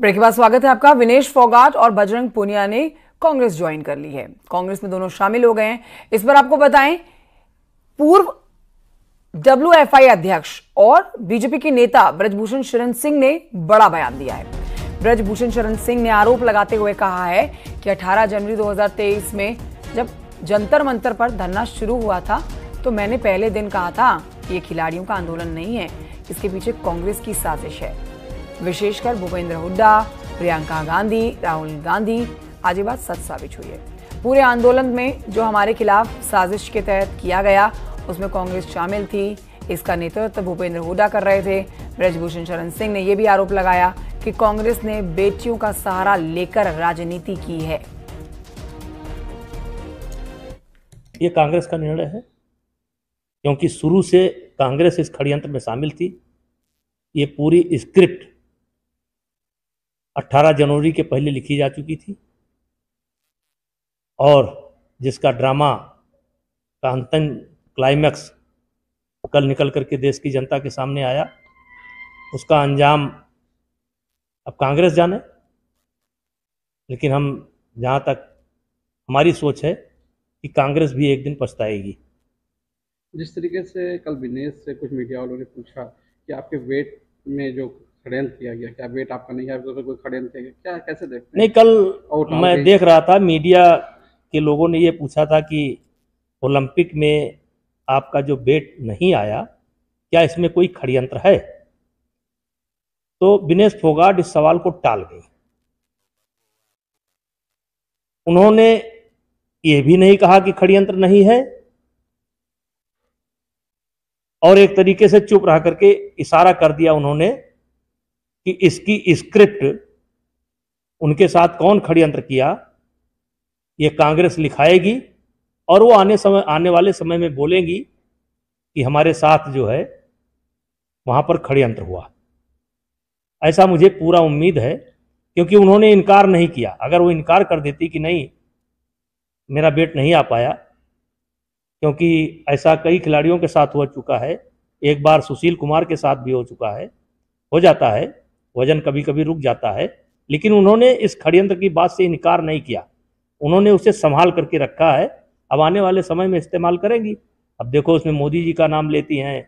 Break के बाद स्वागत है आपका विनेश फोगाट और बजरंग पुनिया ने कांग्रेस ज्वाइन कर ली है कांग्रेस में दोनों शामिल हो गए हैं इस पर आपको बताएं पूर्व डब्ल्यू अध्यक्ष और बीजेपी के नेता ब्रजभूषण शरण सिंह ने बड़ा बयान दिया है ब्रजभूषण शरण सिंह ने आरोप लगाते हुए कहा है कि 18 जनवरी 2023 में जब जंतर मंतर पर धरना शुरू हुआ था तो मैंने पहले दिन कहा था कि ये खिलाड़ियों का आंदोलन नहीं है इसके पीछे कांग्रेस की साजिश है विशेषकर भूपेंद्र हुड्डा प्रियंका गांधी राहुल गांधी आज ये बात सच साबित हुई है पूरे आंदोलन में जो हमारे खिलाफ साजिश के तहत किया गया उसमें कांग्रेस शामिल थी इसका नेतृत्व भूपेंद्र हुडा कर रहे थे ब्रजभूषण शरण सिंह ने यह भी आरोप लगाया कि कांग्रेस ने बेटियों का सहारा लेकर राजनीति की है ये कांग्रेस का निर्णय है क्योंकि शुरू से कांग्रेस इस षडयंत्र में शामिल थी ये पूरी स्क्रिप्ट 18 जनवरी के पहले लिखी जा चुकी थी और जिसका ड्रामा का अंतिम क्लाइमैक्स कल निकल करके देश की जनता के सामने आया उसका अंजाम अब कांग्रेस जाने लेकिन हम जहाँ तक हमारी सोच है कि कांग्रेस भी एक दिन पछताएगी जिस तरीके से कल विनेश से कुछ मीडिया वालों ने पूछा कि आपके वेट में जो खड़ेल किया गया क्या वेट आपका नहीं है तो कोई खड़ेल किया गया क्या कैसे देखते हैं? नहीं कल मैं देख रहा था मीडिया के लोगों ने ये पूछा था कि ओलंपिक में आपका जो वेट नहीं आया क्या इसमें कोई खड़यंत्र है तो विनेश फोगाट इस सवाल को टाल गए उन्होंने ये भी नहीं कहा कि खड़यंत्र नहीं है और एक तरीके से चुप रह करके इशारा कर दिया उन्होंने कि इसकी स्क्रिप्ट उनके साथ कौन खड़यंत्र किया ये कांग्रेस लिखाएगी और वो आने समय आने वाले समय में बोलेंगी कि हमारे साथ जो है वहां पर खड़यंत्र हुआ ऐसा मुझे पूरा उम्मीद है क्योंकि उन्होंने इनकार नहीं किया अगर वो इनकार कर देती कि नहीं मेरा बेट नहीं आ पाया क्योंकि ऐसा कई खिलाड़ियों के साथ हो चुका है एक बार सुशील कुमार के साथ भी हो चुका है हो जाता है वजन कभी कभी रुक जाता है लेकिन उन्होंने इस षडयंत्र की बात से इनकार नहीं किया उन्होंने उसे संभाल करके रखा है अब आने वाले समय में इस्तेमाल करेंगी अब देखो उसमें मोदी जी का नाम लेती हैं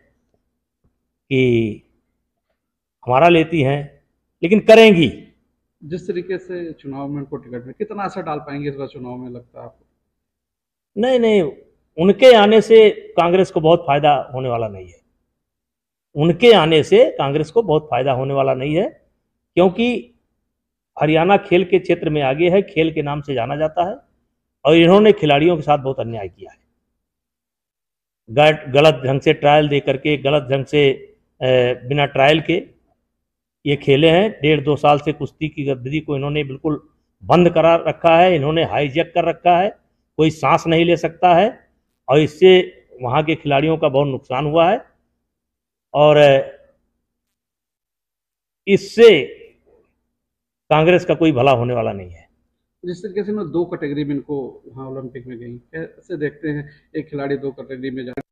कि हमारा लेती हैं लेकिन करेंगी जिस तरीके से चुनाव में उनको टिकट में कितना असर डाल पाएंगे इस बार चुनाव में लगता है आपको नहीं नहीं उनके आने से कांग्रेस को बहुत फायदा होने वाला नहीं है उनके आने से कांग्रेस को बहुत फायदा होने वाला नहीं है क्योंकि हरियाणा खेल के क्षेत्र में आगे है खेल के नाम से जाना जाता है और इन्होंने खिलाड़ियों के साथ बहुत अन्याय किया है गलत ढंग से ट्रायल दे करके गलत ढंग से बिना ट्रायल के ये खेले हैं डेढ़ दो साल से कुश्ती की गतिविधि को इन्होंने बिल्कुल बंद करा रखा है इन्होंने हाईजेक कर रखा है कोई सांस नहीं ले सकता है और इससे वहाँ के खिलाड़ियों का बहुत नुकसान हुआ है और इससे कांग्रेस का कोई भला होने वाला नहीं है जिस तरीके से दो कैटेगरी में इनको वहाँ ओलंपिक में गई कैसे देखते हैं एक खिलाड़ी दो कैटेगरी में जाए